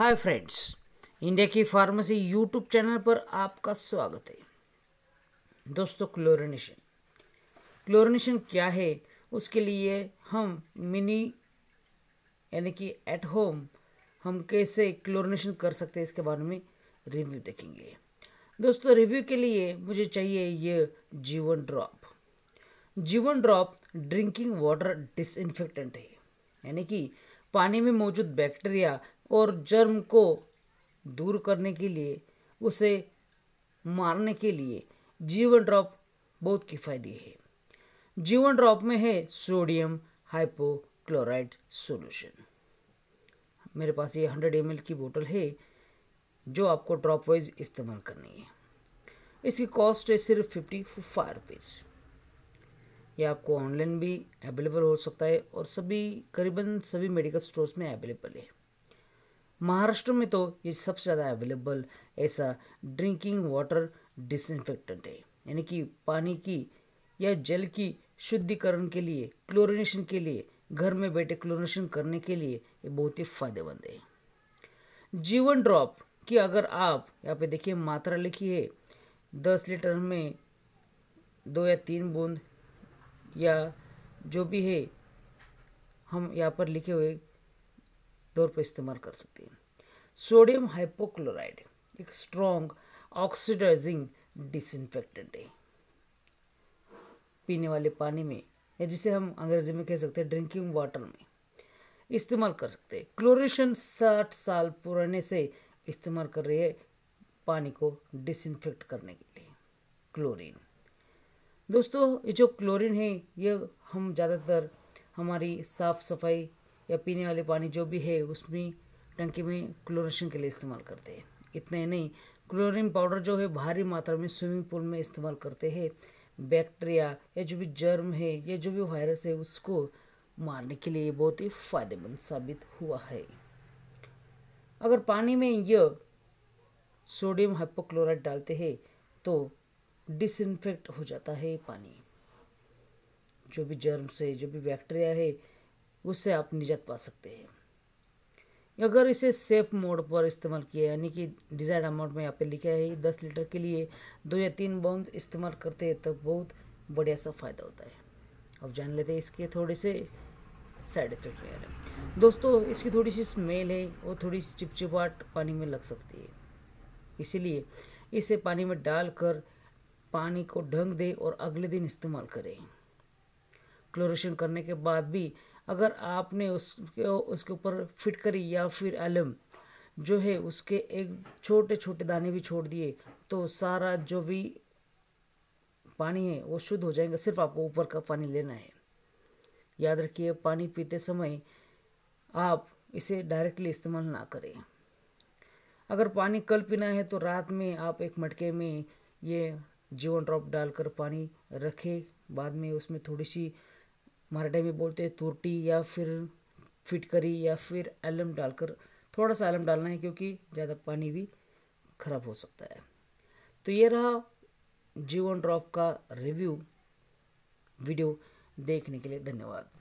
हाय friends India की pharmacy YouTube channel पर आपका स्वागत है दोस्तों क्लोरिनेशन क्लोरिनेशन क्या है उसके लिए हम मिनी यानी कि एट होम हम कैसे क्लोरिनेशन कर सकते हैं इसके बारे में रिव्यू देखेंगे दोस्तों रिव्यू के लिए मुझे चाहिए ये जीवन ड्रॉप जीवन ड्रॉप ड्रिंकिंग वाटर डिसइनफेक्टेंट है यानी कि पानी में मौजूद बैक्टीरिया और जर्म को दूर करने के लिए उसे मारने के लिए जीवन ड्रॉप बहुत किफ़ायती है जीवन ड्रॉप में है सोडियम हाइपोक्लोराइड सॉल्यूशन मेरे पास ये हंड्रेड एम की बोतल है जो आपको ड्रॉप वाइज इस्तेमाल करनी है इसकी कॉस्ट है सिर्फ फिफ्टी फाइव रुपीज़ यह आपको ऑनलाइन भी अवेलेबल हो सकता है और सभी करीबन सभी मेडिकल स्टोर्स में अवेलेबल है महाराष्ट्र में तो ये सबसे ज़्यादा अवेलेबल ऐसा ड्रिंकिंग वाटर डिसइनफेक्टेंट है यानी कि पानी की या जल की शुद्धिकरण के लिए क्लोरिनेशन के लिए घर में बैठे क्लोरिनेशन करने के लिए ये बहुत ही फायदेमंद है जीवन ड्रॉप कि अगर आप यहाँ पे देखिए मात्रा लिखी है दस लीटर में दो या तीन बूंद या जो भी है हम यहाँ पर लिखे हुए तौर पर इस्तेमाल कर सकते हैं सोडियम हाइपोक्लोराइड एक स्ट्रॉन्ग ऑक्सीडाइजिंग डिसइनफेक्टेंट है पीने वाले पानी में या जिसे हम अंग्रेजी में कह सकते हैं ड्रिंकिंग वाटर में इस्तेमाल कर सकते हैं क्लोरेशन साठ साल पुराने से इस्तेमाल कर रहे हैं पानी को डिसइनफेक्ट करने के लिए क्लोरीन दोस्तों ये जो क्लोरीन है ये हम ज़्यादातर हमारी साफ़ सफाई या पीने वाले पानी जो भी है उसमें टंकी में क्लोरेशन के लिए इस्तेमाल करते हैं इतने ही नहीं क्लोरीन पाउडर जो है भारी मात्रा में स्विमिंग पूल में इस्तेमाल करते हैं बैक्टीरिया या जो भी जर्म है या जो भी वायरस है उसको मारने के लिए बहुत ही फायदेमंद साबित हुआ है अगर पानी में यह सोडियम हाइपोक्लोराइड डालते हैं तो डिसइनफेक्ट हो जाता है पानी जो भी जर्म से जो भी बैक्टीरिया है उससे आप निजात पा सकते हैं अगर इसे सेफ मोड पर इस्तेमाल किया यानी कि डिजायर्ड अमाउंट में यहाँ पे लिखा है दस लीटर के लिए दो या तीन बाउंड इस्तेमाल करते हैं तो बहुत बढ़िया सा फ़ायदा होता है अब जान लेते हैं इसके थोड़े से साइड इफेक्ट वगैरह दोस्तों इसकी थोड़ी सी स्मेल है और थोड़ी सी चिपचिपाहट पानी में लग सकती है इसीलिए इसे पानी में डालकर पानी को ढंग दे और अगले दिन इस्तेमाल करें क्लोरेशन करने के बाद भी अगर आपने उसके उसके ऊपर फिटकरी या फिर अलम जो है उसके एक छोटे छोटे दाने भी छोड़ दिए तो सारा जो भी पानी है वो शुद्ध हो जाएगा सिर्फ आपको ऊपर का पानी लेना है याद रखिए पानी पीते समय आप इसे डायरेक्टली इस्तेमाल ना करें अगर पानी कल पीना है तो रात में आप एक मटके में ये जीवन ड्रॉप डालकर पानी रखें बाद में उसमें थोड़ी सी मराठी में बोलते हैं तुरटी या फिर फिटकरी या फिर एलम डालकर थोड़ा सा एलम डालना है क्योंकि ज़्यादा पानी भी खराब हो सकता है तो ये रहा जीवन ड्रॉप का रिव्यू वीडियो देखने के लिए धन्यवाद